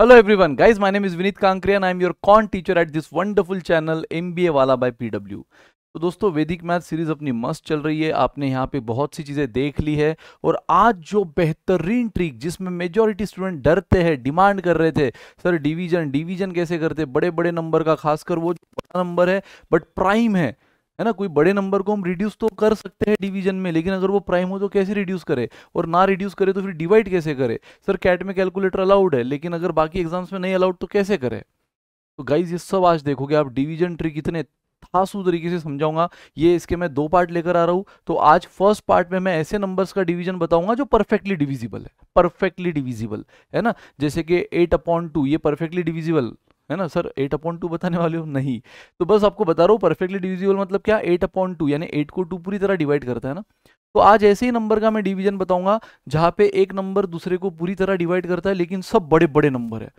Hello everyone, guys. My name is Vinit Kankriya and I'm your con teacher at this wonderful channel MBA वाला by PW. तो दोस्तों वैदिक math series अपनी मस्त चल रही है आपने यहाँ पे बहुत सी चीज़ें देख ली है और आज जो बेहतरीन ट्रिक जिसमें मेजोरिटी स्टूडेंट डरते हैं डिमांड कर रहे थे सर डिवीजन डिवीजन कैसे करते बड़े बड़े नंबर का खासकर वो बड़ा नंबर है बट प्राइम है है ना कोई बड़े नंबर को हम रिड्यूस तो कर सकते हैं डिवीजन में लेकिन अगर वो प्राइम हो तो कैसे रिड्यूस करे और ना रिड्यूस करे तो फिर डिवाइड कैसे करे सर कैट में कैलकुलेटर अलाउड है लेकिन अगर बाकी एग्जाम्स में नहीं अलाउड तो कैसे करे तो गाइज ये सब आज देखोगे आप डिवीजन ट्रिक इतने खासू तरीके से समझाऊंगा ये इसके मैं दो पार्ट लेकर आ रहा हूँ तो आज फर्स्ट पार्ट में मैं ऐसे नंबर्स का डिवीजन बताऊंगा जो परफेक्टली डिविजिबल है परफेक्टली डिविजिबल है ना जैसे कि एट अपॉन टू ये परफेक्टली डिविजिबल है ना सर एट अपॉइंट टू बताने वाले हो नहीं तो बस आपको बता रहा हूँ परफेक्टली डिविजिबल मतलब क्या एट अपॉइंट टू यानी एट को टू पूरी तरह डिवाइड करता है ना तो आज ऐसे ही नंबर का मैं डिवीजन बताऊंगा जहाँ पे एक नंबर दूसरे को पूरी तरह डिवाइड करता है लेकिन सब बड़े बड़े नंबर है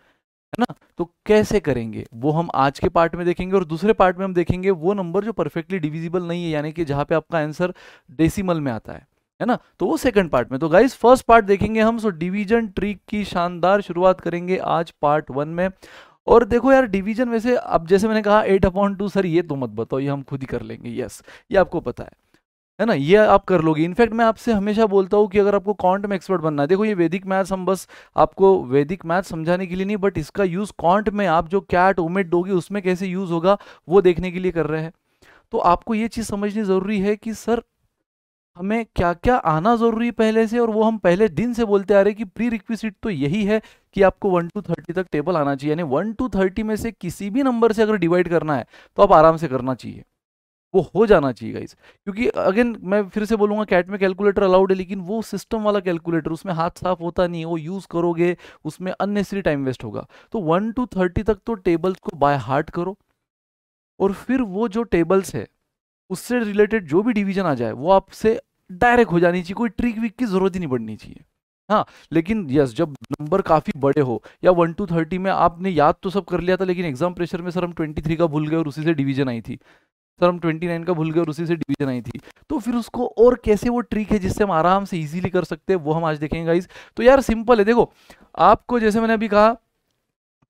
है ना तो कैसे करेंगे वो हम आज के पार्ट में देखेंगे और दूसरे पार्ट में हम देखेंगे वो नंबर जो परफेक्टली डिविजिबल नहीं है यानी कि जहाँ पे आपका आंसर डेसिमल में आता है है ना तो वो सेकंड पार्ट में तो गाइस फर्स्ट पार्ट देखेंगे हम सो डिवीजन ट्रिक की शानदार शुरुआत करेंगे आज पार्ट वन में और देखो यार डिवीजन वैसे अब जैसे मैंने कहा एट अपॉन टू सर ये तो मत बताओ ये हम खुद ही कर लेंगे यस ये आपको पता है है ना ये आप कर लोगे इनफैक्ट मैं आपसे हमेशा बोलता हूँ कि अगर आपको कॉन्ट में एक्सपर्ट बनना है देखो ये वैदिक मैथ्स हम बस आपको वैदिक मैथ्स समझाने के लिए नहीं बट इसका यूज़ कॉन्ट में आप जो कैट ओमेट दोगे उसमें कैसे यूज़ होगा वो देखने के लिए कर रहे हैं तो आपको ये चीज़ समझनी ज़रूरी है कि सर हमें क्या क्या आना ज़रूरी पहले से और वो हम पहले दिन से बोलते आ रहे हैं कि प्री रिक्विसिट तो यही है कि आपको वन टू थर्टी तक टेबल आना चाहिए यानी वन टू थर्टी में से किसी भी नंबर से अगर डिवाइड करना है तो आप आराम से करना चाहिए वो हो जाना चाहिए गाइस क्योंकि अगेन मैं फिर से बोलूंगा कैट में कैलकुलेटर अलाउड है लेकिन वो सिस्टम वाला कैलकुलेटर उसमें हाथ साफ होता नहीं है वो यूज़ करोगे उसमें अननेसरी टाइम वेस्ट होगा तो वन टू थर्टी तक तो टेबल्स को बाय हार्ट करो और फिर वो जो टेबल्स है उससे रिलेटेड जो भी डिवीजन आ जाए वो आपसे डायरेक्ट हो जानी चाहिए कोई ट्रिक विक की जरूरत ही नहीं पड़नी चाहिए हाँ लेकिन यस जब नंबर काफ़ी बड़े हो या वन टू थर्टी में आपने याद तो सब कर लिया था लेकिन एग्जाम प्रेशर में सर हम ट्वेंटी थ्री का भूल गए और उसी से डिवीजन आई थी सर हम ट्वेंटी नाइन का भूल गए और उसी से डिवीजन आई थी तो फिर उसको और कैसे वो ट्रिक है जिससे हम आराम से इजीली कर सकते हैं वो हम आज देखेंगे गाइज तो यार सिंपल है देखो आपको जैसे मैंने अभी कहा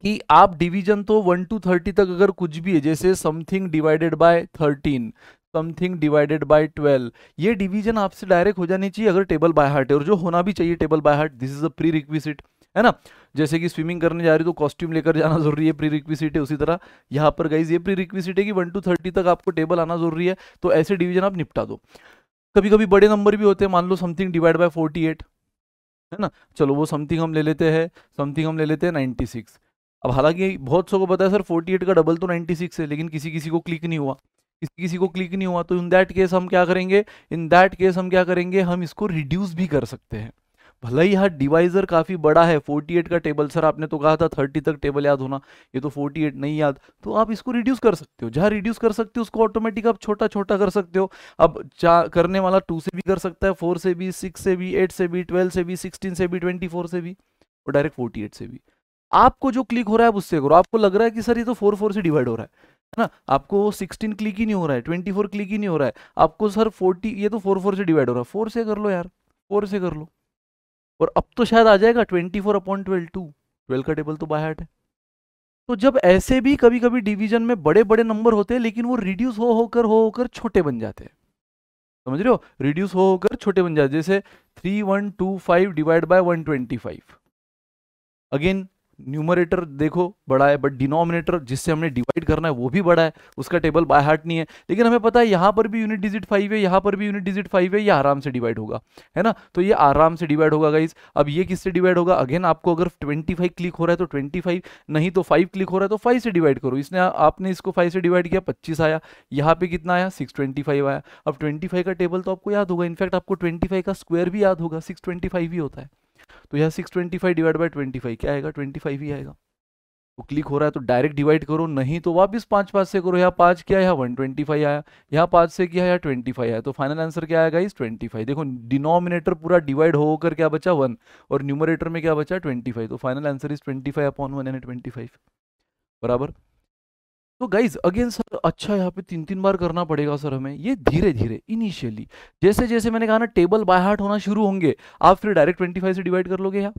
कि आप डिवीजन तो वन टू थर्टी तक अगर कुछ भी है जैसे something divided by thirteen something divided by twelve ये डिवीजन आपसे डायरेक्ट हो जानी चाहिए अगर टेबल बाय हार्ट है और जो होना भी चाहिए table by heart this is a prerequisite है ना जैसे कि स्विमिंग करने जा रही तो कॉस्ट्यूम लेकर जाना जरूरी है प्री रिक्विजिट है उसी तरह यहाँ पर गाइज ये प्री रिक्विजिट है कि वन टू थर्टी तक आपको टेबल आना जरूरी है तो ऐसे डिवीजन आप निपटा दो कभी कभी बड़े नंबर भी होते हैं मान लो something divide by forty eight है ना चलो वो समथिंग हम ले लेते हैं समथिंग हम ले लेते हैं नाइन्टी सिक्स अब हालांकि बहुत सौ को पता है सर 48 का डबल तो 96 है लेकिन किसी किसी को क्लिक नहीं हुआ किसी किसी को क्लिक नहीं हुआ तो इन दैट केस हम क्या करेंगे इन दैट केस हम क्या करेंगे हम इसको रिड्यूस भी कर सकते हैं भले ही यहाँ डिवाइजर काफ़ी बड़ा है 48 का टेबल सर आपने तो कहा था 30 तक टेबल याद होना ये तो 48 नहीं याद तो आप इसको रिड्यूस कर सकते हो जहां रिड्यूस कर सकते हो उसको ऑटोमेटिक आप छोटा छोटा कर सकते हो अब चा करने वाला टू से भी कर सकता है फोर से भी सिक्स से भी एट से भी ट्वेल्व से भी सिक्सटीन से भी ट्वेंटी से भी और डायरेक्ट फोर्टी से भी आपको जो क्लिक हो रहा है उससे करो आपको लग रहा है कि सर ये तो फोर फोर से डिवाइड हो रहा है है ना आपको सिक्सटीन क्लिक ही नहीं हो रहा है ट्वेंटी फोर क्लिक ही नहीं हो रहा है आपको सर फोर्टी ये तो फोर फोर से डिवाइड हो रहा है फोर से कर लो यार फोर से कर लो और अब तो शायद आ जाएगा twenty four upon twelve two twelve का टेबल तो बाहर है तो जब ऐसे भी कभी कभी डिवीजन में बड़े बड़े नंबर होते हैं लेकिन वो रिड्यूस हो होकर हो होकर छोटे बन जाते हैं समझ रहे हो रिड्यूस हो होकर छोटे बन जाते जैसे three one two five divide by one twenty five again numerator देखो बड़ा है बट डिनोमिनेटर जिससे हमने डिवाइड करना है वो भी बड़ा है उसका टेबल बाय हार्ट नहीं है लेकिन हमें पता है यहाँ पर भी यूनिट डिजिट फाइव है यहाँ पर भी यूनिट डिजिट फाइव है ये आराम से डिवाइड होगा है ना तो ये आराम से डिवाइड होगा गाइज अब ये किससे डिवाइड होगा अगेन आपको अगर ट्वेंटी क्लिक हो रहा है तो ट्वेंटी नहीं तो फाइव क्लिक हो रहा है तो फाइव से डिवाइड करो इसने आपने इसको फाइव से डिवाइड किया पच्चीस आया यहाँ पे कितना आया सिक्स आया अब ट्वेंटी का टेबल तो आपको याद होगा इनफैक्ट आपको ट्वेंटी का स्क्वेयर भी याद होगा सिक्स ही होता है तो यहाँ six twenty five divide by twenty five क्या आएगा ट्वेंटी फाइव ही आएगा तो क्लिक हो रहा है तो डायरेक्ट डिवाइड करो नहीं तो वापस पाँच पाँच से करो यहाँ पाँच क्या है वन ट्वेंटी फाइव आया यहाँ पाँच से किया यहाँ ट्वेंटी फाइव आया तो फाइनल आंसर क्या आएगा इस ट्वेंटी फाइव देखो डिनोमिनेटर पूरा डिवाइड होकर क्या बचा वन और न्यूमरेटर में क्या बचा ट्वेंटी फाइव तो final answer is twenty five upon one यानी ट्वेंटी फाइव बराबर तो गाइज अगेन सर अच्छा यहाँ पे तीन तीन बार करना पड़ेगा सर हमें ये धीरे धीरे इनिशियली जैसे जैसे मैंने कहा ना टेबल बाय हार्ट होना शुरू होंगे आप फिर डायरेक्ट ट्वेंटी फाइव से डिवाइड कर लोगे यहाँ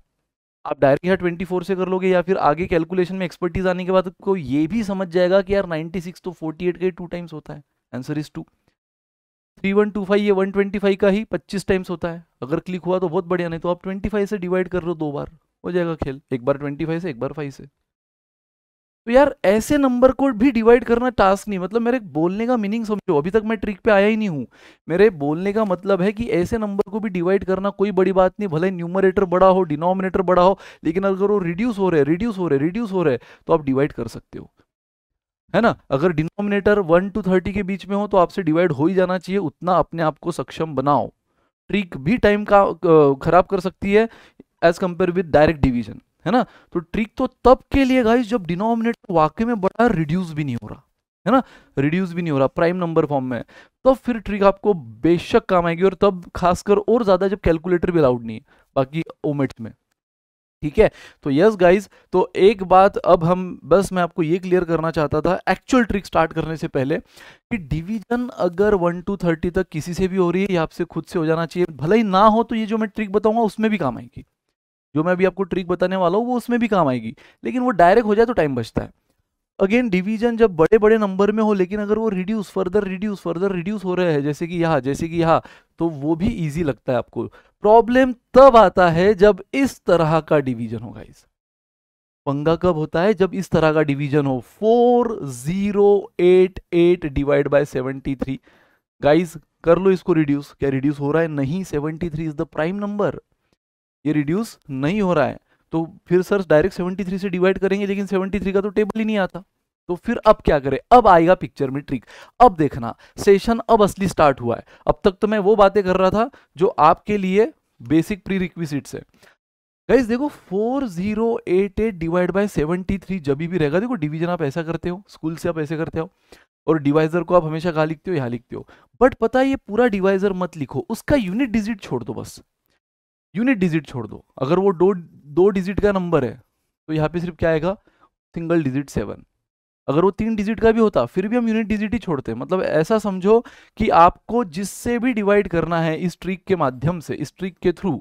आप डायरेक्ट यहाँ ट्वेंटी फोर से कर लोगे या फिर आगे कैलकुलेशन में एक्सपर्टीज आने के बाद आपको ये भी समझ जाएगा कि यार नाइनटी सिक्स तो फोर्टी एट का ही टू टाइम्स होता है answer is two three one two five ये वन ट्वेंटी फाइव का ही पच्चीस टाइम्स होता है अगर क्लिक हुआ तो बहुत बढ़िया नहीं तो आप ट्वेंटी फाइव से डिवाइड कर लो दो बार हो जाएगा खेल एक बार ट्वेंटी फाइव से एक बार फाइव से तो यार ऐसे नंबर को भी डिवाइड करना टास्क नहीं मतलब मेरे बोलने का मीनिंग समझो अभी तक मैं ट्रिक पे आया ही नहीं हूँ मेरे बोलने का मतलब है कि ऐसे नंबर को भी डिवाइड करना कोई बड़ी बात नहीं भले न्यूमरेटर बड़ा हो डिनोमिनेटर बड़ा हो लेकिन अगर वो रिड्यूस हो रहे रिड्यूस हो रहे रिड्यूस हो रहे तो आप डिवाइड कर सकते हो है ना अगर डिनोमिनेटर वन टू थर्टी के बीच में हो तो आपसे डिवाइड हो ही जाना चाहिए उतना अपने आप को सक्षम बनाओ ट्रिक भी टाइम का खराब कर सकती है as compare with direct division है ना तो ट्रिक तो तब के लिए गाइस जब डिनोमिनेटर वाकई में बड़ा रिड्यूस भी नहीं हो रहा है ना रिड्यूस भी नहीं हो रहा प्राइम नंबर फॉर्म में तो फिर ट्रिक आपको बेशक काम आएगी और तब खासकर और ज्यादा जब कैलकुलेटर भी अलाउड नहीं है बाकी ओमेट्स में ठीक है तो यस गाइस तो एक बात अब हम बस मैं आपको ये क्लियर करना चाहता था एक्चुअल ट्रिक स्टार्ट करने से पहले कि डिवीजन अगर वन टू थर्टी तक किसी से भी हो रही है या आपसे खुद से हो जाना चाहिए भले ही ना हो तो ये जो मैं ट्रिक बताऊंगा उसमें भी काम आएगी जो मैं अभी आपको ट्रिक बताने वाला हूँ वो उसमें भी काम आएगी लेकिन वो डायरेक्ट हो जाए तो टाइम बचता है अगेन डिवीजन जब बड़े बड़े नंबर में हो लेकिन अगर वो reduce further reduce further reduce हो रहे हैं जैसे कि यहाँ जैसे कि यहाँ तो वो भी इजी लगता है आपको प्रॉब्लम तब आता है जब इस तरह का डिवीजन हो गाइस पंगा कब होता है जब इस तरह का डिवीजन हो four zero eight eight divide by seventy three guys कर लो इसको रिड्यूस क्या रिड्यूस हो रहा है नहीं seventy three is the prime number ये रिड्यूस नहीं हो रहा है तो फिर सर डायरेक्ट 73 से डिवाइड करेंगे लेकिन 73 का तो टेबल ही नहीं आता तो फिर अब क्या करें अब आएगा पिक्चर में ट्रिक अब देखना सेशन अब असली स्टार्ट हुआ है अब तक तो मैं वो बातें कर रहा था जो आपके लिए बेसिक प्री रिक्विजिट है गाइज देखो 4088 डिवाइड बाय 73 जब भी रहेगा देखो डिवीजन आप ऐसा करते हो स्कूल से आप ऐसे करते हो और डिवाइजर को आप हमेशा कहा लिखते हो यहाँ लिखते हो बट पता है ये पूरा डिवाइजर मत लिखो उसका यूनिट डिजिट छोड़ दो बस यूनिट डिजिट छोड़ दो अगर वो दो दो डिजिट का नंबर है तो यहाँ पे सिर्फ क्या आएगा सिंगल डिजिट सेवन अगर वो तीन डिजिट का भी होता फिर भी हम यूनिट डिजिट ही छोड़ते हैं मतलब ऐसा समझो कि आपको जिससे भी डिवाइड करना है इस ट्रिक के माध्यम से इस ट्रिक के थ्रू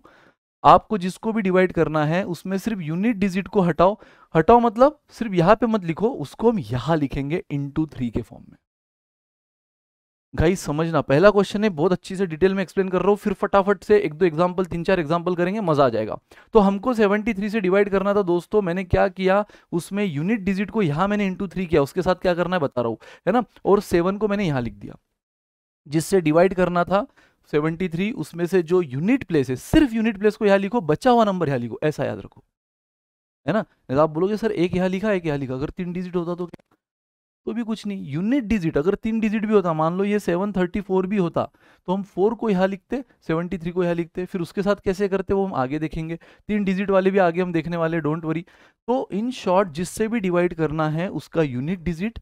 आपको जिसको भी डिवाइड करना है उसमें सिर्फ यूनिट डिजिट को हटाओ हटाओ मतलब सिर्फ यहाँ पे मत लिखो उसको हम यहाँ लिखेंगे इन टू थ्री के फॉर्म में गाइस समझना पहला क्वेश्चन है बहुत अच्छी से डिटेल में एक्सप्लेन कर रहा हूँ फिर फटाफट से एक दो एग्जांपल तीन चार एग्जांपल करेंगे मजा आ जाएगा तो हमको 73 से डिवाइड करना था दोस्तों मैंने क्या किया उसमें यूनिट डिजिट को यहाँ मैंने इंटू थ्री किया उसके साथ क्या करना है बता रहा हूँ है ना और सेवन को मैंने यहाँ लिख दिया जिससे डिवाइड करना था 73 उसमें से जो यूनिट प्लेस है सिर्फ यूनिट प्लेस को यहाँ लिखो बचा हुआ नंबर यहाँ लिखो ऐसा याद रखो है ना आप बोलोगे सर एक यहाँ लिखा एक यहाँ लिखा अगर तीन डिजिट होता तो क्या तो भी कुछ नहीं यूनिट डिजिट अगर तीन डिजिट भी होता मान लो ये सेवन थर्टी फोर भी होता तो हम फोर को यहाँ लिखते सेवेंटी थ्री को यहाँ लिखते फिर उसके साथ कैसे करते वो हम आगे देखेंगे तीन डिजिट वाले भी आगे हम देखने वाले डोंट वरी तो इन शॉर्ट जिससे भी डिवाइड करना है उसका यूनिट डिजिट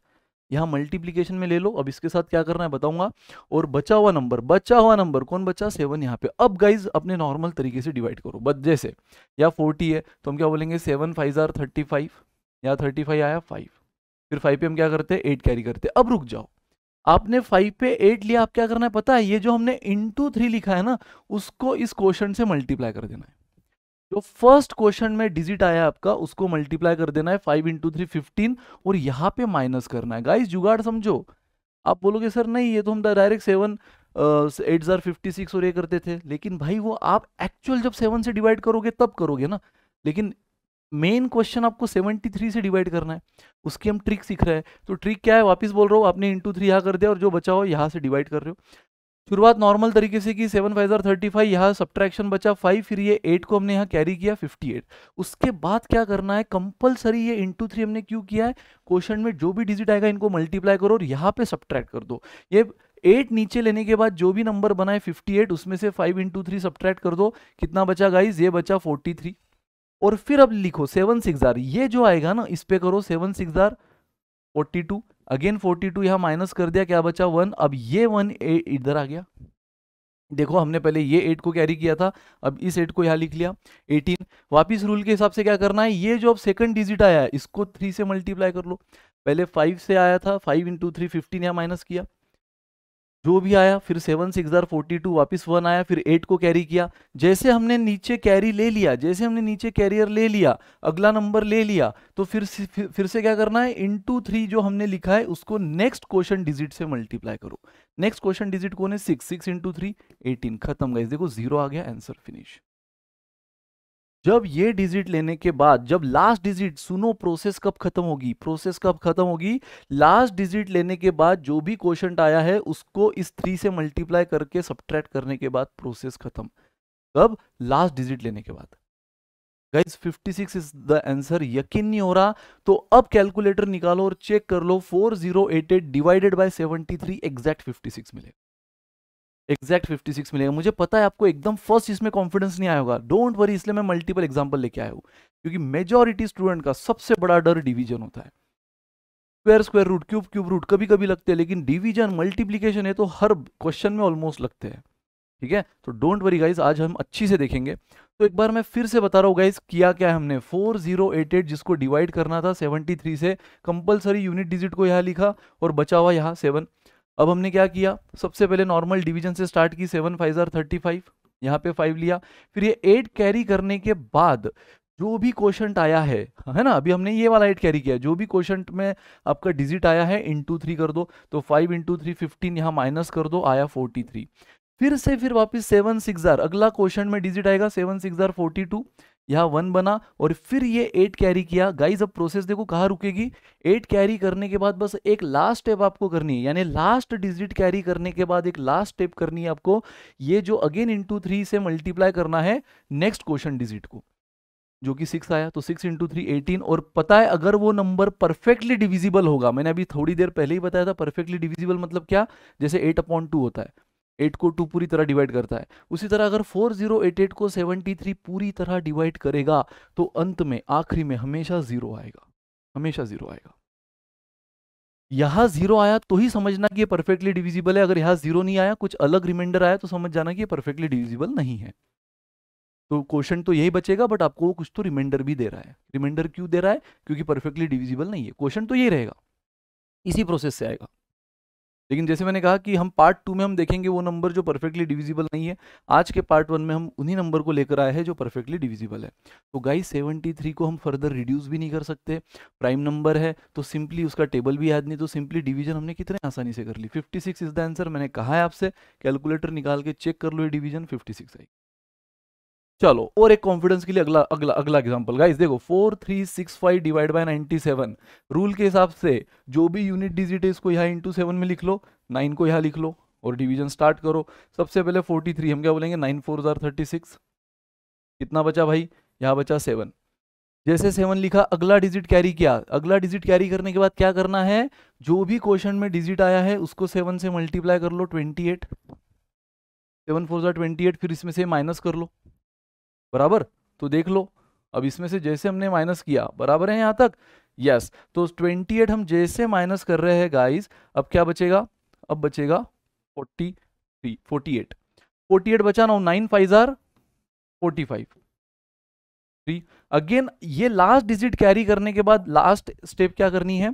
यहाँ मल्टीप्लीकेशन में ले लो अब इसके साथ क्या करना है बताऊंगा और बचा हुआ नंबर बचा हुआ नंबर कौन बचा सेवन यहाँ पे अब गाइज अपने नॉर्मल तरीके से डिवाइड करो बट जैसे या फोर्टी है तो हम क्या बोलेंगे seven five are thirty five या थर्टी फाइव आया फाइव फिर फाइव पे हम क्या करते हैं एट कैरी करते हैं अब रुक जाओ आपने फाइव पे एट लिया आप क्या करना है पता है ये जो हमने इंटू थ्री लिखा है ना उसको इस क्वेश्चन से मल्टीप्लाई कर देना है जो फर्स्ट क्वेश्चन में डिजिट आया आपका उसको मल्टीप्लाई कर देना है फाइव इंटू थ्री फिफ्टीन और यहाँ पे माइनस करना है गाइस जुगाड़ समझो आप बोलोगे सर नहीं ये तो हम डायरेक्ट सेवन एट हज़ार फिफ्टी सिक्स और ये करते थे लेकिन भाई वो आप एक्चुअल जब सेवन से डिवाइड करोगे तब करोगे ना लेकिन मेन क्वेश्चन आपको 73 से डिवाइड करना है उसकी हम ट्रिक सीख रहे हैं तो ट्रिक क्या है वापस बोल रहा हूँ आपने इंटू थ्री यहाँ कर दिया और जो बचा हो यहाँ से डिवाइड कर रहे हो शुरुआत नॉर्मल तरीके से कि सेवन फाइव थर्टी फाइव यहाँ सब्ट्रैक्शन बचा फाइव फिर ये एट को हमने यहाँ कैरी किया फिफ्टी एट उसके बाद क्या करना है कंपलसरी ये इंटू थ्री हमने क्यों किया है क्वेश्चन में जो भी डिजिट आएगा इनको मल्टीप्लाई करो और यहाँ पे सब्ट्रैक्ट कर दो ये एट नीचे लेने के बाद जो भी नंबर बनाए फिफ्टी उसमें से फाइव इंटू थ्री कर दो कितना बचा गाइज ये बचा फोर्टी और फिर अब लिखो सेवन सिक्स ये जो आएगा ना इस पे करो seven six forty two again forty two यहां माइनस कर दिया क्या बचा वन अब ये वन इधर आ गया देखो हमने पहले ये एट को कैरी किया था अब इस एट को यहां लिख लिया एटीन वापिस रूल के हिसाब से क्या करना है ये जो अब सेकंड डिजिट आया है इसको थ्री से मल्टीप्लाई कर लो पहले फाइव से आया था फाइव इंटू थ्री फिफ्टीन यहाँ माइनस किया जो भी आया फिर सेवन सिक्स जार फोर्टी टू वापिस वन आया फिर एट को कैरी किया जैसे हमने नीचे कैरी ले लिया जैसे हमने नीचे कैरियर ले लिया अगला नंबर ले लिया तो फिर फिर से क्या करना है इन टू थ्री जो हमने लिखा है उसको नेक्स्ट क्वेश्चन डिजिट से मल्टीप्लाई करो नेक्स्ट क्वेश्चन डिजिट कौन है six six into three eighteen खत्म गए देखो जीरो आ गया आंसर फिनिश जब ये डिजिट लेने के बाद जब लास्ट डिजिट सुनो प्रोसेस कब खत्म होगी प्रोसेस कब खत्म होगी लास्ट डिजिट लेने के बाद जो भी क्वेश्चन आया है उसको इस थ्री से मल्टीप्लाई करके सब्ट्रैक्ट करने के बाद प्रोसेस खत्म कब लास्ट डिजिट लेने के बाद गाइज 56 इज द आंसर यकीन नहीं हो रहा तो अब कैलकुलेटर निकालो और चेक कर लो eight divided by 73 exact fifty मिलेगा एग्जैक्ट 56 मिलेगा मुझे पता है आपको एकदम फर्स्ट इसमें कॉन्फिडेंस नहीं आया होगा डोंट वरी इसलिए मैं मल्टीपल एग्जाम्पल लेके आया हूँ क्योंकि मेजोरिटी स्टूडेंट का सबसे बड़ा डर डिवीजन होता है square square root cube cube root कभी कभी लगते हैं लेकिन डिवीजन मल्टीप्लीकेशन है तो हर क्वेश्चन में ऑलमोस्ट लगते हैं ठीक है तो डोंट वरी गाइज आज हम अच्छी से देखेंगे तो एक बार मैं फिर से बता रहा हूँ गाइज किया क्या है हमने 4088 जिसको डिवाइड करना था थ्री से कंपल्सरी यूनिट डिजिट को यहाँ लिखा और बचा हुआ यहाँ सेवन अब हमने क्या किया सबसे पहले नॉर्मल डिवीजन से स्टार्ट की सेवन फाइव जार थर्टी फाइव यहाँ पे फाइव लिया फिर ये एट कैरी करने के बाद जो भी क्वेश्चन आया है है ना अभी हमने ये वाला एट कैरी किया जो भी क्वेश्चन में आपका डिजिट आया है इंटू थ्री कर दो तो फाइव इंटू थ्री फिफ्टीन यहाँ माइनस कर दो आया फोर्टी फिर से फिर वापस सेवन सिक्स अगला क्वेश्चन में डिजिट आएगा सेवन सिक्स फोर्टी टू यहाँ वन बना और फिर ये एट कैरी किया गाइज अब प्रोसेस देखो कहाँ रुकेगी एट कैरी करने के बाद बस एक लास्ट स्टेप आपको करनी है यानी लास्ट डिजिट कैरी करने के बाद एक लास्ट स्टेप करनी है आपको ये जो अगेन इंटू थ्री से मल्टीप्लाई करना है नेक्स्ट क्वेश्चन डिजिट को जो कि सिक्स आया तो सिक्स इंटू थ्री एटीन और पता है अगर वो नंबर परफेक्टली डिविजिबल होगा मैंने अभी थोड़ी देर पहले ही बताया था परफेक्टली डिविजिबल मतलब क्या जैसे एट अपॉइंट टू होता है एट को टू पूरी तरह डिवाइड करता है उसी तरह अगर फोर जीरो एट एट को सेवेंटी थ्री पूरी तरह डिवाइड करेगा तो अंत में आखिरी में हमेशा जीरो आएगा हमेशा जीरो आएगा यहाँ जीरो आया तो ही समझना कि ये परफेक्टली डिविजिबल है अगर यहाँ जीरो नहीं आया कुछ अलग रिमाइंडर आया तो समझ जाना कि ये परफेक्टली डिविजिबल नहीं है तो क्वेश्चन तो यही बचेगा बट आपको कुछ तो रिमाइंडर भी दे रहा है रिमाइंडर क्यों दे रहा है क्योंकि परफेक्टली डिविजिबल नहीं है क्वेश्चन तो यही रहेगा इसी प्रोसेस से आएगा लेकिन जैसे मैंने कहा कि हम पार्ट टू में हम देखेंगे वो नंबर जो परफेक्टली डिविजिबल नहीं है आज के पार्ट वन में हम उन्हीं नंबर को लेकर आए हैं जो परफेक्टली डिविजिबल है तो गाइस थ्री को हम फर्दर रिड्यूस भी नहीं कर सकते प्राइम नंबर है तो सिंपली उसका टेबल भी याद नहीं तो सिंपली डिवीजन हमने कितने आसानी से कर ली 56 इज द आंसर मैंने कहा है आपसे कैलकुलेटर निकाल के चेक कर लो ये डिवीजन 56 आएगी चलो और एक कॉन्फिडेंस के लिए अगला अगला अगला एग्जांपल गाइस देखो four three six five divide by ninety seven rule के हिसाब से जो भी यूनिट डिजिट है इसको यहाँ इंटू सेवन में लिख लो नाइन को यहाँ लिख लो और डिवीजन स्टार्ट करो सबसे पहले फोर्टी थ्री हम क्या बोलेंगे नाइन फोर जार थर्टी सिक्स कितना बचा भाई यहाँ बचा सेवन जैसे सेवन लिखा अगला डिजिट कैरी किया अगला डिजिट कैरी करने के बाद क्या करना है जो भी क्वेश्चन में डिजिट आया है उसको सेवन से मल्टीप्लाई कर लो ट्वेंटी एट सेवन फोर जार ट्वेंटी एट फिर इसमें से माइनस कर लो बराबर तो देख लो अब इसमें से जैसे हमने माइनस किया बराबर है यहां तक यस yes. तो 28 हम जैसे माइनस कर रहे हैं गाइस अब क्या बचेगा अब बचेगा 43 48 48 बचा ना nine five are forty five three again ये लास्ट डिजिट कैरी करने के बाद लास्ट स्टेप क्या करनी है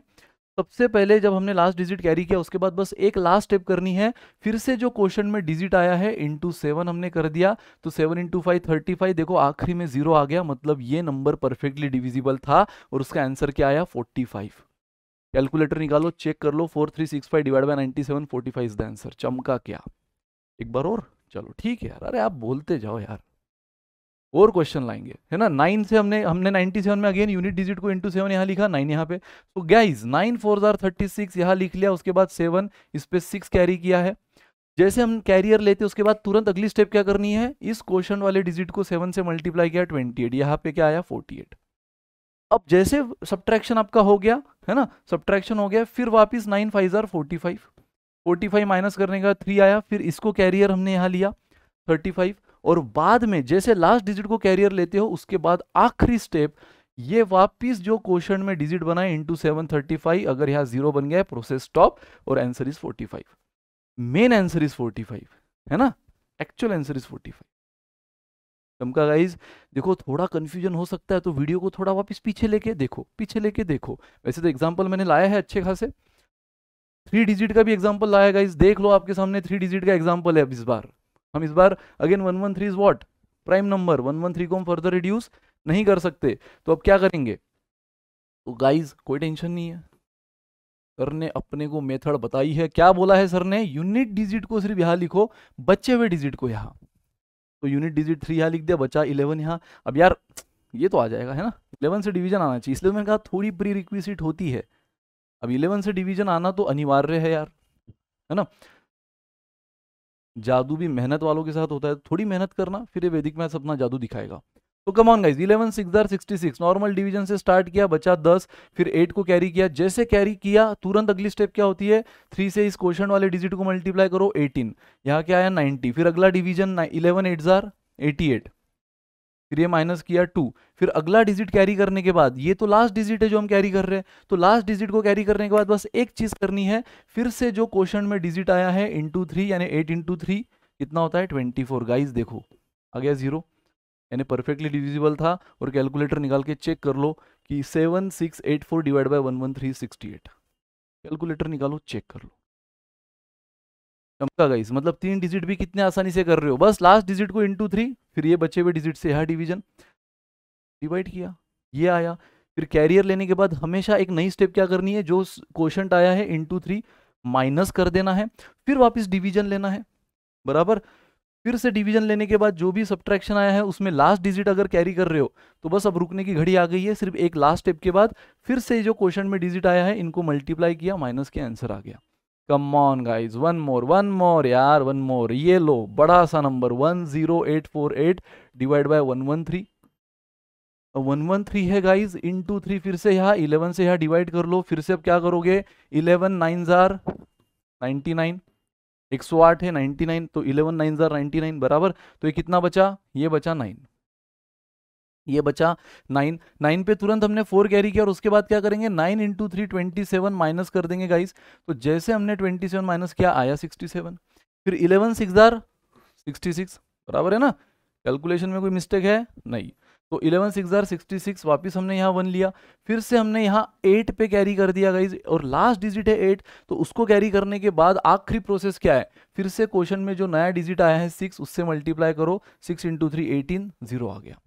सबसे पहले जब हमने लास्ट डिजिट कैरी किया उसके बाद बस एक लास्ट स्टेप करनी है फिर से जो क्वेश्चन में डिजिट आया है इंटू सेवन हमने कर दिया तो seven into five thirty five देखो आखिरी में जीरो आ गया मतलब ये नंबर परफेक्टली डिविजिबल था और उसका आंसर क्या आया फोर्टी फाइव कैलकुलेटर निकालो चेक कर लो four three six five divide by ninety seven forty five is the answer चमका क्या एक बार और चलो ठीक है यार अरे आप बोलते जाओ यार और क्वेश्चन लाएंगे है ना नाइन से हमने हमने नाइनटी सेवन में अगेन यूनिट डिजिट को इंटू सेवन यहाँ लिखा नाइन यहाँ पे तो गाइज नाइन फोर जार थर्टी सिक्स यहाँ लिख लिया उसके बाद सेवन इस पर सिक्स कैरी किया है जैसे हम कैरियर लेते उसके बाद तुरंत अगली स्टेप क्या करनी है इस क्वेश्चन वाले डिजिट को सेवन से मल्टीप्लाई किया ट्वेंटी एट यहाँ पे क्या आया फोर्टी एट अब जैसे सब्ट्रैक्शन आपका हो गया है ना सब्ट्रैक्शन हो गया फिर वापिस नाइन फाइव जार forty five forty five minus करने का थ्री आया फिर इसको कैरियर हमने यहाँ लिया थर्टी फाइव और बाद में जैसे लास्ट डिजिट को कैरियर लेते हो उसके बाद आखिरी स्टेप ये वापिस जो क्वेश्चन में डिजिट बना है इंटू सेवन थर्टी फाइव अगर यहाँ जीरो बन गया है प्रोसेस स्टॉप और answer is forty five main answer is forty five है ना actual answer is forty five चमका गाइज देखो थोड़ा कंफ्यूजन हो सकता है तो वीडियो को थोड़ा वापिस पीछे लेके देखो पीछे लेके देखो वैसे तो एग्जाम्पल मैंने लाया है अच्छे खासे थ्री डिजिट का भी एग्जाम्पल लाया गाइज देख लो आपके सामने थ्री डिजिट का एग्जाम्पल है अब इस बार हम इस बार again one one three is what prime number one one three को हम फर्दर रिड्यूस नहीं कर सकते तो अब क्या करेंगे तो गाइज कोई टेंशन नहीं है सर ने अपने को मेथड बताई है क्या बोला है सर ने यूनिट डिजिट को सिर्फ यहाँ लिखो बचे हुए डिजिट को यहाँ तो यूनिट डिजिट थ्री यहाँ लिख दिया बचा इलेवन यहाँ अब यार ये तो आ जाएगा है ना इलेवन से डिवीजन आना चाहिए इसलिए मैंने कहा थोड़ी प्री रिक्विसिट होती है अब इलेवन से डिवीजन आना तो अनिवार्य है यार है ना जादू भी मेहनत वालों के साथ होता है तो थोड़ी मेहनत करना फिर ये वैदिक मैथ्स अपना जादू दिखाएगा तो come on guys eleven six sixty six normal division से स्टार्ट किया बचा दस फिर एट को कैरी किया जैसे कैरी किया तुरंत अगली स्टेप क्या होती है थ्री से इस क्वेश्चन वाले डिजिट को मल्टीप्लाई करो एटीन यहाँ क्या आया नाइनटी फिर अगला डिवीजन इलेवन एट जार एटी एट फिर ये माइनस किया टू फिर अगला डिजिट कैरी करने के बाद ये तो लास्ट डिजिट है जो हम कैरी कर रहे हैं तो लास्ट डिजिट को कैरी करने के बाद बस एक चीज़ करनी है फिर से जो क्वेश्चन में डिजिट आया है इंटू थ्री यानी एट इंटू थ्री कितना होता है ट्वेंटी फोर गाइज देखो आ गया ज़ीरो यानी परफेक्टली डिविजिबल था और कैलकुलेटर निकाल के चेक कर लो कि seven six eight four divide by one one three sixty eight calculator निकालो चेक कर लो चमका गाइस मतलब तीन डिजिट भी कितने आसानी से कर रहे हो बस लास्ट डिजिट को इंटू थ्री फिर ये बचे हुए डिजिट से यह डिवीजन डिवाइड किया ये आया फिर कैरियर लेने के बाद हमेशा एक नई स्टेप क्या करनी है जो क्वेश्चन आया है इंटू थ्री माइनस कर देना है फिर वापस डिवीजन लेना है बराबर फिर से डिवीजन लेने के बाद जो भी सब्ट्रैक्शन आया है उसमें लास्ट डिजिट अगर कैरी कर रहे हो तो बस अब रुकने की घड़ी आ गई है सिर्फ एक लास्ट स्टेप के बाद फिर से जो क्वेश्चन में डिजिट आया है इनको मल्टीप्लाई किया माइनस के आंसर आ गया come on guys one more one more यार वन मोर ये लो बड़ा सा number one zero eight four eight divide by one one three one one three है गाइज इन टू थ्री फिर से यहाँ इलेवन से यहाँ डिवाइड कर लो फिर से अब क्या करोगे इलेवन नाइन जार नाइनटी नाइन एक सौ आठ है नाइनटी नाइन तो इलेवन नाइन जार नाइनटी नाइन बराबर तो ये कितना बचा ये बचा नाइन ये बचा नाइन नाइन पे तुरंत हमने फोर कैरी किया और उसके बाद क्या करेंगे nine into three twenty seven minus कर देंगे गाइस तो जैसे हमने ट्वेंटी सेवन माइनस किया आया सिक्सटी सेवन फिर इलेवन सिक्स दार सिक्सटी सिक्स बराबर है ना कैलकुलेशन में कोई मिस्टेक है नहीं तो इलेवन सिक्स दार सिक्सटी सिक्स वापिस हमने यहाँ वन लिया फिर से हमने यहाँ एट पे कैरी कर दिया गाइज और लास्ट डिजिट है एट तो उसको कैरी करने के बाद आखिरी प्रोसेस क्या है फिर से क्वेश्चन में जो नया डिजिट आया है सिक्स उससे मल्टीप्लाई करो six into three eighteen zero आ गया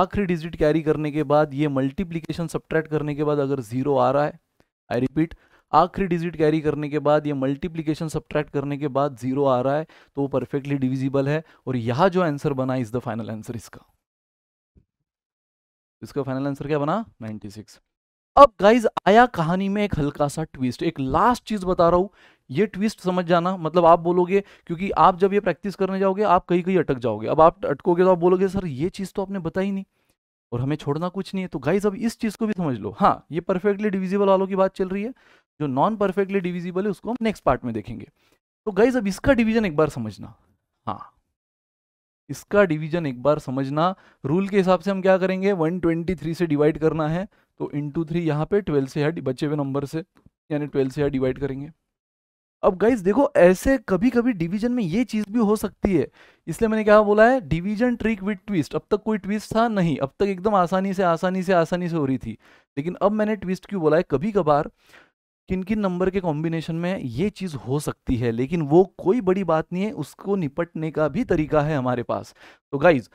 आखिरी डिजिट कैरी करने के बाद ये मल्टीप्लीकेशन सब्ट्रैक्ट करने के बाद अगर जीरो आ रहा है आई रिपीट आखिरी डिजिट कैरी करने के बाद ये मल्टीप्लीकेशन सब्ट्रैक्ट करने के बाद जीरो आ रहा है तो वो परफेक्टली डिविजिबल है और यह जो आंसर बना इज द फाइनल आंसर इसका इसका फाइनल आंसर क्या बना 96 अब गाइज आया कहानी में एक हल्का सा ट्विस्ट एक लास्ट चीज बता रहा हूं ये ट्विस्ट समझ जाना मतलब आप बोलोगे क्योंकि आप जब ये प्रैक्टिस करने जाओगे आप कहीं कहीं अटक जाओगे अब आप अटकोगे तो आप बोलोगे सर ये चीज़ तो आपने बताई नहीं और हमें छोड़ना कुछ नहीं है तो गाइज अब इस चीज़ को भी समझ लो हाँ ये परफेक्टली डिविजिबल वालों की बात चल रही है जो नॉन परफेक्टली डिविजिबल है उसको हम नेक्स्ट पार्ट में देखेंगे तो गाइज अब इसका डिविजन एक बार समझना हाँ इसका डिवीजन एक बार समझना रूल के हिसाब से हम क्या करेंगे 123 से डिवाइड करना है तो इंटू थ्री यहाँ पे 12 से है बचे हुए नंबर से यानी 12 से है डिवाइड करेंगे अब गाइज देखो ऐसे कभी कभी डिवीजन में ये चीज़ भी हो सकती है इसलिए मैंने क्या बोला है डिवीजन ट्रिक विद ट्विस्ट अब तक कोई ट्विस्ट था नहीं अब तक एकदम आसानी से आसानी से आसानी से हो रही थी लेकिन अब मैंने ट्विस्ट क्यों बोला है कभी कभार किन किन नंबर के कॉम्बिनेशन में ये चीज़ हो सकती है लेकिन वो कोई बड़ी बात नहीं है उसको निपटने का भी तरीका है हमारे पास तो गाइज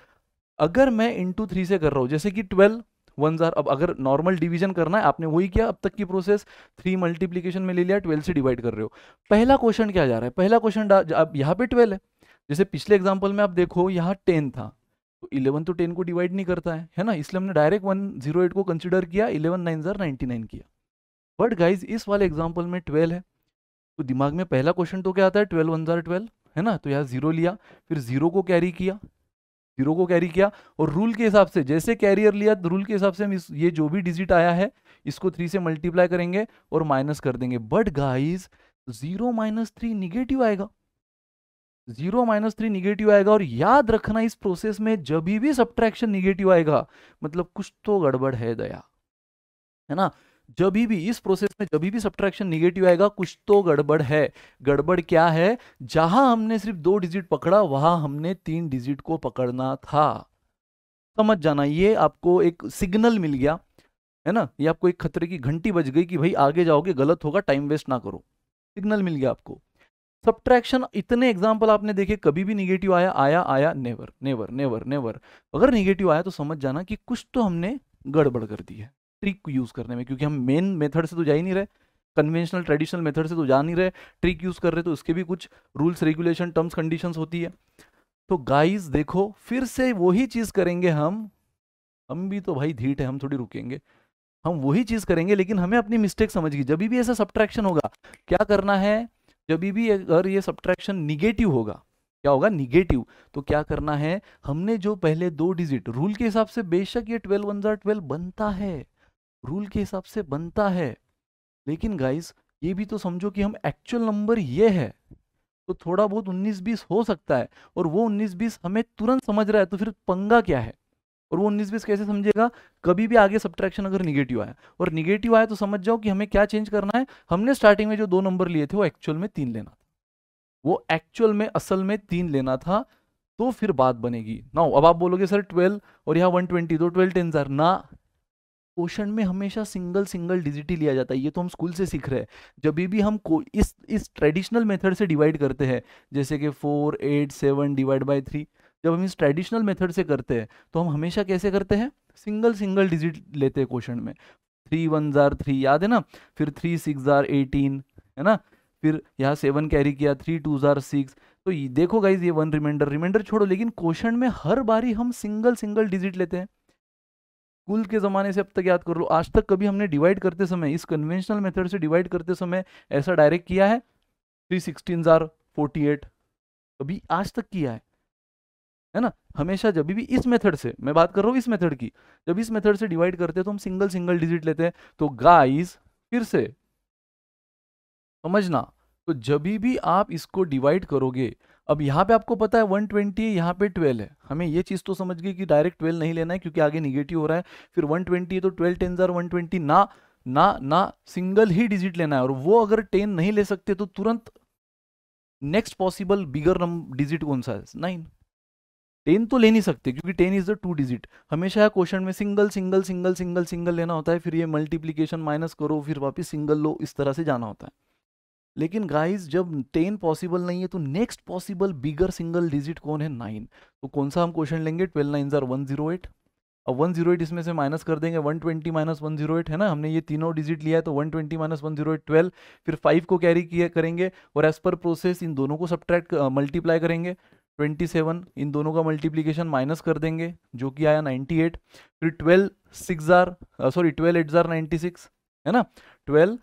अगर मैं इंटू थ्री से कर रहा हूँ जैसे कि ट्वेल्व वन जार अब अगर नॉर्मल डिवीजन करना है आपने वही किया अब तक की प्रोसेस थ्री मल्टीप्लीकेशन में ले लिया ट्वेल्व से डिवाइड कर रहे हो पहला क्वेश्चन क्या जा रहा है पहला क्वेश्चन अब यहाँ पे ट्वेल्व है जैसे पिछले एग्जाम्पल में आप देखो यहाँ टेन था तो इलेवन तो टेन को डिवाइड नहीं करता है है ना इसलिए हमने डायरेक्ट वन जीरो एट को कंसिडर किया इलेवन नाइन जार नाइनटी नाइन किया बट गाइज इस वाले एग्जाम्पल में ट्वेल्व है तो दिमाग में पहला क्वेश्चन तो क्या आता है ट्वेल्व वन जार ट्वेल्व है ना तो यहाँ जीरो लिया फिर जीरो को कैरी किया जीरो को कैरी किया और रूल के हिसाब से जैसे कैरियर लिया रूल तो के हिसाब से हम ये जो भी डिजिट आया है इसको थ्री से मल्टीप्लाई करेंगे और माइनस कर देंगे but guys zero minus three negative आएगा जीरो माइनस थ्री निगेटिव आएगा और याद रखना इस प्रोसेस में जब भी सब्ट्रैक्शन निगेटिव आएगा मतलब कुछ तो गड़बड़ है दया है ना जब भी इस प्रोसेस में जब भी सब्ट्रैक्शन निगेटिव आएगा कुछ तो गड़बड़ है गड़बड़ क्या है जहां हमने सिर्फ दो डिजिट पकड़ा वहां हमने तीन डिजिट को पकड़ना था समझ जाना ये आपको एक सिग्नल मिल गया है ना ये आपको एक खतरे की घंटी बज गई कि भाई आगे जाओगे गलत होगा टाइम वेस्ट ना करो सिग्नल मिल गया आपको सब्ट्रैक्शन इतने एग्जाम्पल आपने देखे कभी भी निगेटिव आया आया आया नेवर नेवर नेवर नेवर अगर निगेटिव आया तो समझ जाना कि कुछ तो हमने गड़बड़ कर दी है ट्रिक यूज़ करने में क्योंकि हम मेन मेथड से तो जा ही नहीं रहे कन्वेंशनल ट्रेडिशनल मेथड से तो जा नहीं रहे ट्रिक यूज़ कर रहे तो उसके भी कुछ रूल्स रेगुलेशन टर्म्स कंडीशन होती है तो गाइज देखो फिर से वही चीज़ करेंगे हम हम भी तो भाई धीट है हम थोड़ी रुकेंगे हम वही चीज़ करेंगे लेकिन हमें अपनी मिस्टेक समझ गई जब भी ऐसा सब्ट्रैक्शन होगा क्या करना है जब भी अगर ये सब्ट्रैक्शन निगेटिव होगा क्या होगा निगेटिव तो क्या करना है हमने जो पहले दो डिजिट रूल के हिसाब से बेशक ये ट्वेल्व वन जार ट्वेल्व बनता है रूल के हिसाब से बनता है लेकिन गाइस ये भी तो समझो कि हम एक्चुअल नंबर ये है तो थोड़ा बहुत 19-20 हो सकता है और वो 19-20 हमें तुरंत समझ रहा है तो फिर पंगा क्या है और वो 19-20 कैसे समझेगा कभी भी आगे सब्ट्रैक्शन अगर निगेटिव आया और निगेटिव आया तो समझ जाओ कि हमें क्या चेंज करना है हमने स्टार्टिंग में जो दो नंबर लिए थे वो एक्चुअल में तीन लेना था वो एक्चुअल में असल में तीन लेना था तो फिर बात बनेगी ना अब आप बोलोगे सर ट्वेल्व और यहाँ वन ट्वेंटी तो ट्वेल्व टेन ना क्वेश्चन में हमेशा सिंगल सिंगल डिजिट ही लिया जाता है ये तो हम स्कूल से सीख रहे हैं जब भी हम इस इस ट्रेडिशनल मेथड से डिवाइड करते हैं जैसे कि four eight seven divide by three जब हम इस ट्रेडिशनल मेथड से करते हैं तो हम हमेशा कैसे करते हैं सिंगल सिंगल डिजिट लेते हैं क्वेश्चन में थ्री वन ज़ार थ्री याद है ना फिर थ्री सिक्स ज़ार एटीन है ना फिर यहाँ सेवन कैरी किया थ्री टू ज़ार सिक्स तो देखो गाइज ये वन रिमाइंडर रिमाइंडर छोड़ो लेकिन क्वेश्चन में हर बारी हम सिंगल सिंगल डिजिट लेते हैं स्कूल के ज़माने से अब तक याद कर लो आज तक कभी हमने डिवाइड करते समय इस कन्वेंशनल मेथड से डिवाइड करते समय ऐसा डायरेक्ट किया है थ्री सिक्सटीन जार फोर्टी एट कभी आज तक किया है है ना हमेशा जब भी इस मेथड से मैं बात कर रहा हूँ इस मेथड की जब इस मेथड से डिवाइड करते हैं तो हम सिंगल सिंगल डिजिट लेते हैं तो गाइस फिर से समझना तो जब भी आप इसको डिवाइड करोगे अब यहाँ पे आपको पता है 120 है यहाँ पे 12 है हमें ये चीज़ तो समझ गई कि डायरेक्ट 12 नहीं लेना है क्योंकि आगे निगेटिव हो रहा है फिर 120 है तो 12 टेन जार वन ना ना ना सिंगल ही डिजिट लेना है और वो अगर टेन नहीं ले सकते तो तुरंत next possible bigger number digit कौन सा है नाइन टेन तो ले नहीं सकते क्योंकि ten is the two digit हमेशा क्वेश्चन में single single single single single लेना होता है फिर ये मल्टीप्लीकेशन माइनस करो फिर वापस सिंगल लो इस तरह से जाना होता है लेकिन गाइस जब टेन पॉसिबल नहीं है तो next possible bigger single digit कौन है नाइन तो कौन सा हम क्वेश्चन लेंगे ट्वेल्व नाइन जार वन जीरो एट अब वन जीरो एट इसमें से माइनस कर देंगे one twenty minus one zero eight है ना हमने ये तीनों डिजिट लिया है तो one twenty minus one zero eight twelve फिर फाइव को कैरी किया करेंगे और एज पर प्रोसेस इन दोनों को सब्ट्रैक्ट मल्टीप्लाई करेंगे ट्वेंटी सेवन इन दोनों का मल्टीप्लीकेशन माइनस कर देंगे जो कि आया नाइन्टी एट फिर ट्वेल्व सिक्स जार सॉरी ट्वेल्व एट जार नाइन्टी सिक्स है ना ट्वेल्व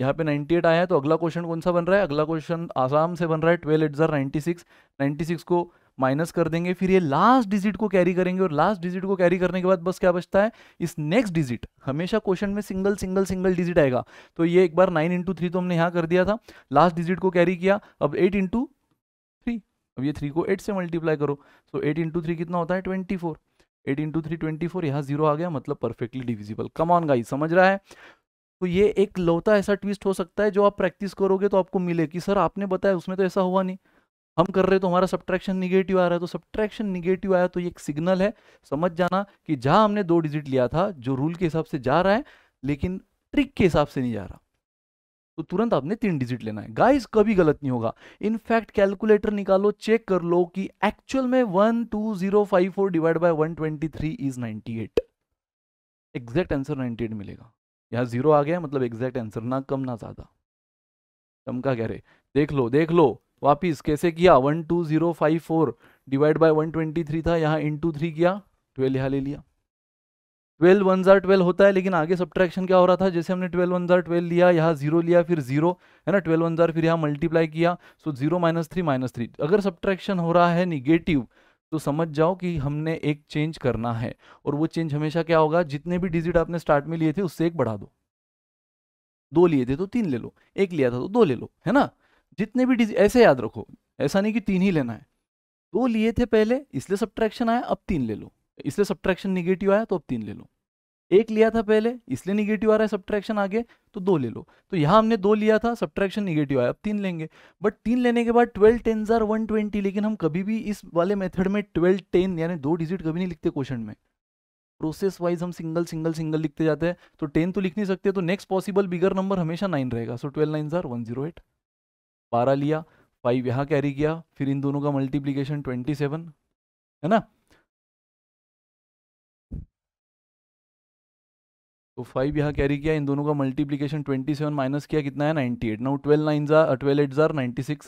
यहाँ पे 98 आया है तो अगला क्वेश्चन कौन सा बन रहा है अगला क्वेश्चन आसाम से बन रहा है ट्वेल्व एट ज़र नाइन्टी को माइनस कर देंगे फिर ये लास्ट डिजिट को कैरी करेंगे और लास्ट डिजिट को कैरी करने के बाद बस क्या बचता है इस नेक्स्ट डिजिट हमेशा क्वेश्चन में सिंगल सिंगल सिंगल डिजिट आएगा तो ये एक बार नाइन इंटू थ्री तो हमने यहाँ कर दिया था लास्ट डिजिट को कैरी किया अब एट इंटू थ्री अब ये थ्री को एट से मल्टीप्लाई करो सो एट इंटू थ्री कितना होता है twenty four eight into three twenty four यहाँ जीरो आ गया मतलब perfectly divisible come on guys समझ रहा है तो ये एक लौता ऐसा ट्विस्ट हो सकता है जो आप प्रैक्टिस करोगे तो आपको मिले कि सर आपने बताया उसमें तो ऐसा हुआ नहीं हम कर रहे तो हमारा सब्ट्रैक्शन निगेटिव आ रहा है तो सब्ट्रैक्शन निगेटिव आया तो ये एक सिग्नल है समझ जाना कि जहाँ हमने दो डिजिट लिया था जो रूल के हिसाब से जा रहा है लेकिन ट्रिक के हिसाब से नहीं जा रहा तो तुरंत आपने तीन डिजिट लेना है गाइस कभी गलत नहीं होगा इनफैक्ट कैलकुलेटर निकालो चेक कर लो कि एक्चुअल में one two zero five four divide by one twenty three is ninety eight exact answer ninety eight मिलेगा यहाँ जीरो आ गया मतलब एग्जैक्ट आंसर ना कम ना ज़्यादा कम का कह रहे देख लो देख लो वापिस कैसे किया one two zero five four divide by one twenty three था यहाँ इन टू थ्री किया ट्वेल्व यहाँ ले लिया ट्वेल्व वन ज़ार ट्वेल्व होता है लेकिन आगे सब्ट्रैक्शन क्या हो रहा था जैसे हमने ट्वेल्व वन ज़ार ट्वेल्व लिया यहाँ जीरो लिया फिर जीरो है ना ट्वेल्व वन ज़ार फिर यहाँ मल्टीप्लाई किया so zero minus three minus three अगर सब्ट्रैक्शन हो रहा है निगेटिव तो समझ जाओ कि हमने एक चेंज करना है और वो चेंज हमेशा क्या होगा जितने भी डिजिट आपने स्टार्ट में लिए थे उससे एक बढ़ा दो दो लिए थे तो तीन ले लो एक लिया था तो दो ले लो है ना जितने भी डिजिट ऐसे याद रखो ऐसा नहीं कि तीन ही लेना है दो लिए थे पहले इसलिए सब्ट्रैक्शन आया अब तीन ले लो इसलिए सब्ट्रैक्शन निगेटिव आया तो अब तीन ले लो एक लिया था पहले इसलिए निगेटिव आ रहा है सब्ट्रैक्शन आगे तो दो ले लो तो यहाँ हमने दो लिया था सब्ट्रैक्शन निगेटिव आया अब तीन लेंगे बट तीन लेने के बाद ट्वेल्व टेन जार वन ट्वेंटी लेकिन हम कभी भी इस वाले मेथड में ट्वेल्व टेन यानी दो डिजिट कभी नहीं लिखते क्वेश्चन में प्रोसेस वाइज हम सिंगल सिंगल सिंगल लिखते जाते हैं तो टेन तो लिख नहीं सकते तो नेक्स्ट पॉसिबल बिगर नंबर हमेशा नाइन रहेगा सो ट्वेल्व नाइन जार वन जीरो एट बारह लिया फाइव यहाँ कैरी किया फिर इन दोनों का मल्टीप्लीकेशन ट्वेंटी सेवन है ना तो फाइव यहाँ कैरी किया इन दोनों का मल्टीप्लीकेशन ट्वेंटी सेवन माइनस किया कितना है ninety eight now twelve nine ज़ार ट्वेल्व एट ज़ार नाइन्टी सिक्स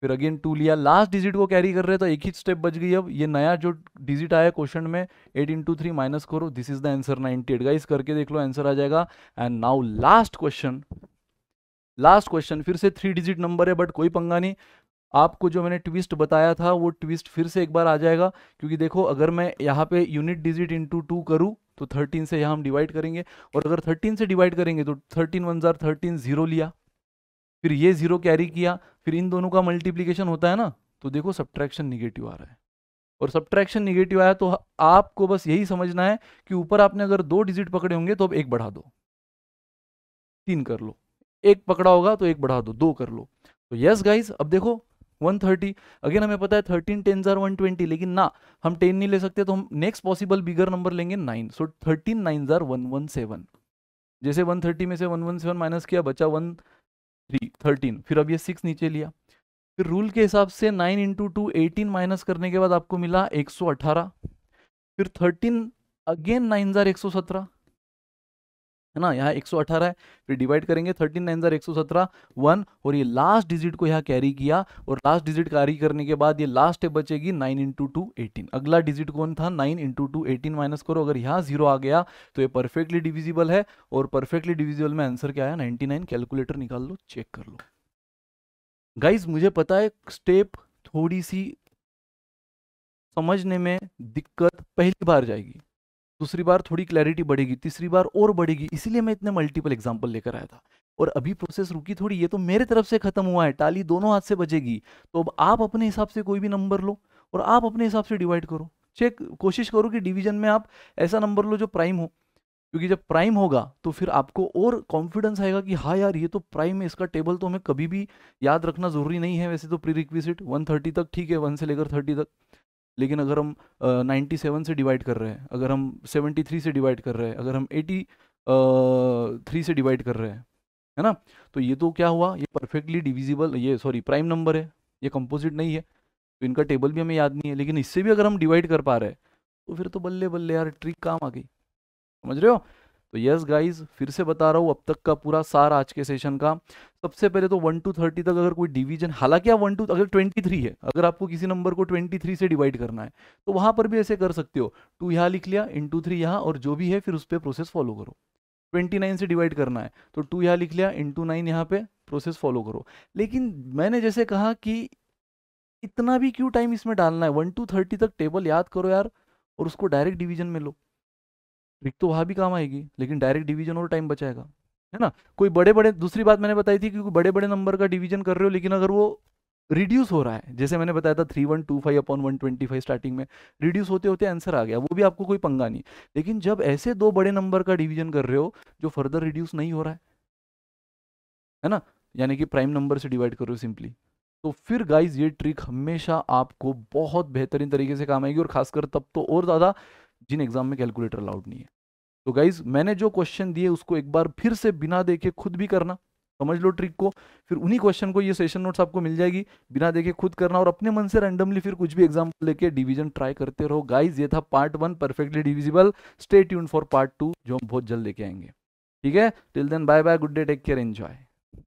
फिर अगेन टू लिया लास्ट डिजिट को कैरी कर रहे तो एक ही स्टेप बच गई अब ये नया जो डिजिट आया क्वेश्चन में एट इंटू थ्री माइनस करो this is the answer ninety eight guys करके देख लो आंसर आ जाएगा and now last question last question फिर से थ्री डिजिट नंबर है बट कोई पंगा नहीं आपको जो मैंने ट्विस्ट बताया था वो ट्विस्ट फिर से एक बार आ जाएगा क्योंकि देखो अगर मैं यहाँ पे यूनिट डिजिट इंटू टू करूँ तो 13 से यहाँ हम डिवाइड करेंगे और अगर 13 से डिवाइड करेंगे तो 13 वन जार थर्टीन जीरो लिया फिर ये जीरो कैरी किया फिर इन दोनों का मल्टीप्लीकेशन होता है ना तो देखो सब्ट्रैक्शन निगेटिव आ रहा है और सब्ट्रैक्शन निगेटिव आया तो आपको बस यही समझना है कि ऊपर आपने अगर दो डिजिट पकड़े होंगे तो अब एक बढ़ा दो तीन कर लो एक पकड़ा होगा तो एक बढ़ा दो दो कर लो तो यस गाइज अब देखो वन थर्टी अगेन हमें पता है थर्टीन टेन जार वन ट्वेंटी लेकिन ना हम टेन नहीं ले सकते तो हम नेक्स्ट पॉसिबल बिगर नंबर लेंगे नाइन सो थर्टीन नाइन जार वन वन सेवन जैसे वन थर्टी में से वन वन सेवन माइनस किया बचा वन थ्री थर्टीन फिर अब ये सिक्स नीचे लिया फिर रूल के हिसाब से nine into two eighteen minus करने के बाद आपको मिला एक सौ अठारह फिर थर्टीन अगेन नाइन जार एक सौ सत्रह है ना यहाँ 118 है फिर डिवाइड करेंगे थर्टीन नाइन हजार एक सौ सत्रह वन और ये लास्ट डिजिट को यहाँ कैरी किया और लास्ट डिजिट कैरी करने के बाद ये लास्ट स्टेप बचेगी नाइन इंटू टू एटीन अगला डिजिट कौन था nine into two eighteen minus करो अगर यहाँ जीरो आ गया तो ये परफेक्टली डिविजिबल है और परफेक्टली डिविजिबल में आंसर क्या आया नाइनटी नाइन कैलकुलेटर निकाल लो चेक कर लो गाइज मुझे पता है स्टेप थोड़ी सी समझने में दिक्कत पहली बार जाएगी दूसरी बार थोड़ी क्लैरिटी बढ़ेगी तीसरी बार और बढ़ेगी इसीलिए मैं इतने मल्टीपल एग्जाम्पल लेकर आया था और अभी प्रोसेस रुकी थोड़ी ये तो मेरे तरफ से खत्म हुआ है टाली दोनों हाथ से बजेगी तो अब आप अपने हिसाब से कोई भी नंबर लो और आप अपने हिसाब से डिवाइड करो चेक कोशिश करो कि डिवीजन में आप ऐसा नंबर लो जो प्राइम हो क्योंकि जब प्राइम होगा तो फिर आपको और कॉन्फिडेंस आएगा कि हाँ यार ये तो प्राइम है इसका टेबल तो हमें कभी भी याद रखना जरूरी नहीं है वैसे तो प्री रिक्विजिट वन तक ठीक है वन से लेकर थर्टी तक लेकिन अगर हम नाइन्टी सेवन से डिवाइड कर रहे हैं अगर हम सेवेंटी थ्री से डिवाइड कर रहे हैं अगर हम एटी थ्री से डिवाइड कर रहे हैं है ना तो ये तो क्या हुआ ये परफेक्टली डिविजिबल ये सॉरी प्राइम नंबर है ये कंपोजिट नहीं है तो इनका टेबल भी हमें याद नहीं है लेकिन इससे भी अगर हम डिवाइड कर पा रहे हैं तो फिर तो बल्ले बल्ले यार ट्रिक काम आ गई समझ रहे हो तो यस गाइस फिर से बता रहा हूँ अब तक का पूरा सार आज के सेशन का सबसे पहले तो वन टू थर्टी तक अगर कोई डिवीजन हालांकि आप वन टू अगर ट्वेंटी थ्री है अगर आपको किसी नंबर को ट्वेंटी थ्री से डिवाइड करना है तो वहां पर भी ऐसे कर सकते हो टू यहाँ लिख लिया टू थ्री यहाँ और जो भी है फिर उस पर प्रोसेस फॉलो करो ट्वेंटी नाइन से डिवाइड करना है तो टू यहाँ लिख लिया इन टू नाइन यहाँ पे प्रोसेस फॉलो करो लेकिन मैंने जैसे कहा कि इतना भी क्यों टाइम इसमें डालना है वन टू थर्टी तक टेबल याद करो यार और उसको डायरेक्ट डिवीजन में लो ट्रिक तो वहाँ भी काम आएगी लेकिन डायरेक्ट डिवीजन और टाइम बचाएगा है ना कोई बड़े बड़े दूसरी बात मैंने बताई थी कि बड़े बड़े नंबर का डिवीजन कर रहे हो लेकिन अगर वो रिड्यूस हो रहा है जैसे मैंने बताया था three one two five upon one twenty five starting में रिड्यूस होते होते आंसर आ गया वो भी आपको कोई पंगा नहीं लेकिन जब ऐसे दो बड़े नंबर का डिवीजन कर रहे हो जो फर्दर रिड्यूस नहीं हो रहा है है ना यानी कि प्राइम नंबर से डिवाइड करो सिंपली तो फिर गाइज ये ट्रिक हमेशा आपको बहुत बेहतरीन तरीके से काम आएगी और खासकर तब तो और ज़्यादा जिन एग्जाम में कैलकुलेटर अलाउड नहीं है तो गाइज मैंने जो क्वेश्चन दिए उसको एक बार फिर से बिना देखे खुद भी करना समझ लो ट्रिक को फिर उन्हीं क्वेश्चन को ये सेशन नोट्स आपको मिल जाएगी बिना देखे खुद करना और अपने मन से रैंडमली फिर कुछ भी एग्जाम्पल लेके डिवीजन ट्राई करते रहो गाइज ये था part one perfectly divisible stay tune for part two जो हम बहुत जल्द लेके आएंगे ठीक है till then bye bye good day take care enjoy